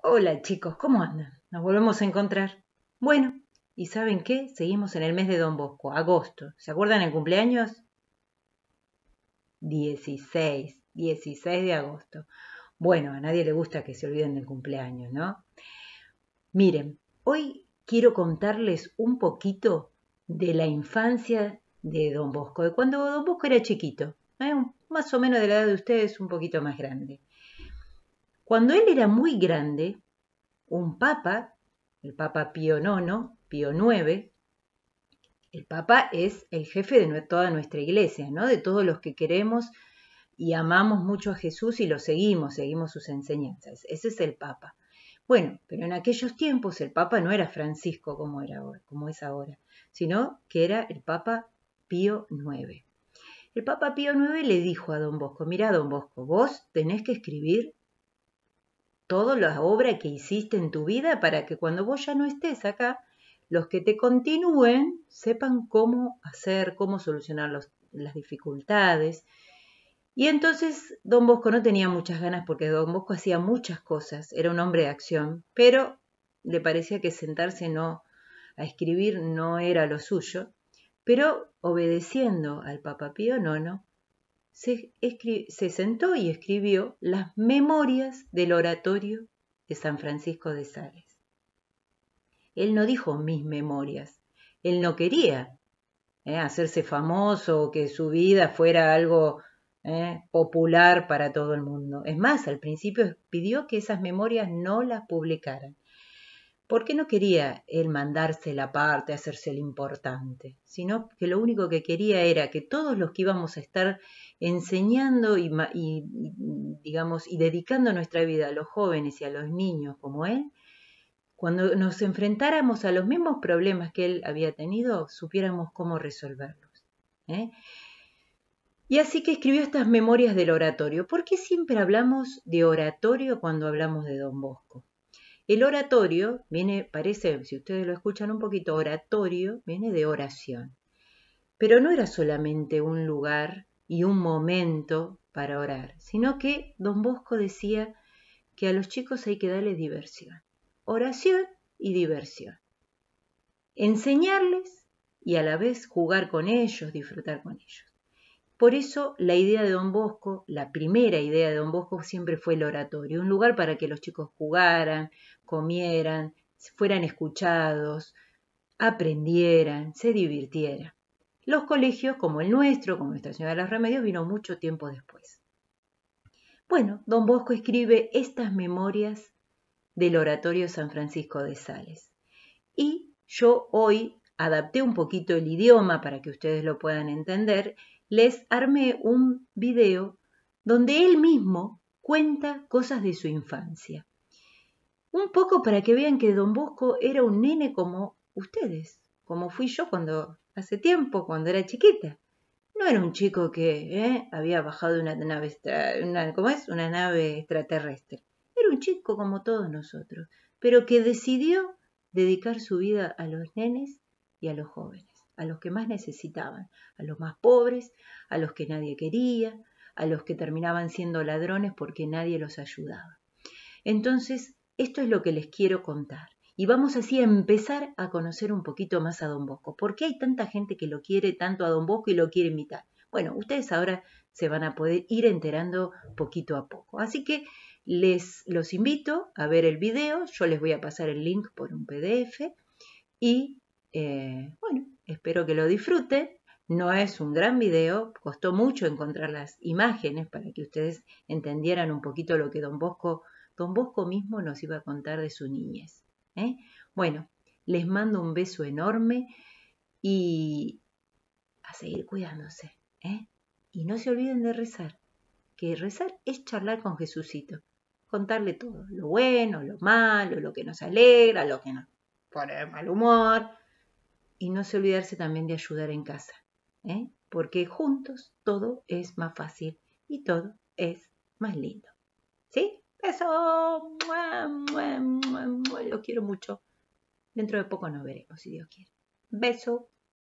Hola chicos, ¿cómo andan? Nos volvemos a encontrar. Bueno, ¿y saben qué? Seguimos en el mes de Don Bosco, agosto. ¿Se acuerdan el cumpleaños? 16, 16 de agosto. Bueno, a nadie le gusta que se olviden del cumpleaños, ¿no? Miren, hoy quiero contarles un poquito de la infancia de Don Bosco, de cuando Don Bosco era chiquito, ¿eh? más o menos de la edad de ustedes, un poquito más grande. Cuando él era muy grande, un papa, el papa Pío IX, Pío IX, el papa es el jefe de toda nuestra iglesia, ¿no? De todos los que queremos y amamos mucho a Jesús y lo seguimos, seguimos sus enseñanzas. Ese es el papa. Bueno, pero en aquellos tiempos el papa no era Francisco como como es ahora, sino que era el papa Pío IX. El Papa Pío IX le dijo a don Bosco, mira don Bosco, vos tenés que escribir toda la obra que hiciste en tu vida para que cuando vos ya no estés acá, los que te continúen sepan cómo hacer, cómo solucionar las dificultades. Y entonces don Bosco no tenía muchas ganas porque don Bosco hacía muchas cosas, era un hombre de acción, pero le parecía que sentarse no a escribir no era lo suyo, pero obedeciendo al Papa Pío IX, se, sentó y escribió las memorias del oratorio de San Francisco de Sales. Él no dijo mis memorias, él no quería ¿eh? hacerse famoso, o que su vida fuera algo ¿eh? popular para todo el mundo. Es más, al principio pidió que esas memorias no las publicaran qué no quería él mandarse la parte, hacerse el importante, sino que lo único que quería era que todos los que íbamos a estar enseñando y, digamos y dedicando nuestra vida a los jóvenes y a los niños como él, cuando nos enfrentáramos a los mismos problemas que él había tenido, supiéramos cómo resolverlos. ¿eh? Y así que escribió estas memorias del oratorio. ¿Por qué siempre hablamos de oratorio cuando hablamos de Don Bosco? El oratorio viene, parece, si ustedes lo escuchan un poquito, oratorio viene de oración. Pero no era solamente un lugar y un momento para orar, sino que don Bosco decía que a los chicos hay que darles diversión. Oración y diversión. Enseñarles y a la vez jugar con ellos, disfrutar con ellos. Por eso la idea de Don Bosco, la primera idea de Don Bosco siempre fue el oratorio, un lugar para que los chicos jugaran, comieran, fueran escuchados, aprendieran, se divirtieran. Los colegios, como el nuestro, como Nuestra Señora de los Remedios, vino mucho tiempo después. Bueno, don Bosco escribe estas memorias del oratorio San Francisco de Sales. Y yo hoy adapté un poquito el idioma para que ustedes lo puedan entender les armé un video donde él mismo cuenta cosas de su infancia. Un poco para que vean que don Bosco era un nene como ustedes, como fui yo cuando hace tiempo, cuando era chiquita. No era un chico que eh, había bajado una nave, es? una nave extraterrestre. Era un chico como todos nosotros, pero que decidió dedicar su vida a los nenes y a los jóvenes a los que más necesitaban, a los más pobres, a los que nadie quería, a los que terminaban siendo ladrones porque nadie los ayudaba. Entonces, esto es lo que les quiero contar. Y vamos así a empezar a conocer un poquito más a Don Bosco. ¿Por qué hay tanta gente que lo quiere tanto a Don Bosco y lo quiere imitar? Bueno, ustedes ahora se van a poder ir enterando poquito a poco. Así que les los invito a ver el video. Yo les voy a pasar el link por un PDF. Y eh, bueno, Espero que lo disfruten. No es un gran video, costó mucho encontrar las imágenes para que ustedes entendieran un poquito lo que don Bosco, don Bosco mismo nos iba a contar de su niñez. ¿eh? Bueno, les mando un beso enorme y a seguir cuidándose. ¿eh? Y no se olviden de rezar, que rezar es charlar con Jesucito, contarle todo, lo bueno, lo malo, lo que nos alegra, lo que nos pone mal humor, y no se olvidarse también de ayudar en casa, ¿eh? porque juntos todo es más fácil y todo es más lindo. ¿Sí? Beso. ¡Mua, Lo quiero mucho. Dentro de poco nos veremos, si Dios quiere. Beso.